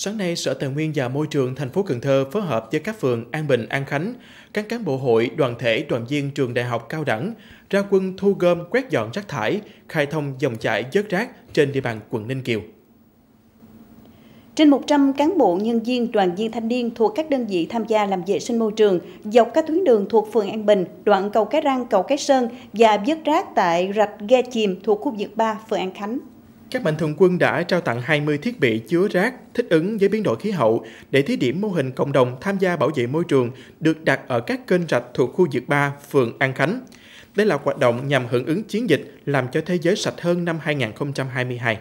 Sáng nay, Sở Tài nguyên và Môi trường thành phố Cần Thơ phối hợp với các phường An Bình, An Khánh, các cán bộ hội, đoàn thể, đoàn viên trường đại học cao đẳng ra quân thu gom, quét dọn rác thải, khai thông dòng chảy dớt rác trên địa bàn quận Ninh Kiều. Trên 100 cán bộ, nhân viên, đoàn viên thanh niên thuộc các đơn vị tham gia làm vệ sinh môi trường dọc các tuyến đường thuộc phường An Bình, đoạn cầu Cái Răng, cầu Cái Sơn và dớt rác tại rạch ghe chìm thuộc khu vực 3 phường An Khánh các mạnh thường quân đã trao tặng 20 thiết bị chứa rác thích ứng với biến đổi khí hậu để thí điểm mô hình cộng đồng tham gia bảo vệ môi trường được đặt ở các kênh rạch thuộc khu vực 3, phường An Khánh. Đây là hoạt động nhằm hưởng ứng chiến dịch làm cho thế giới sạch hơn năm 2022.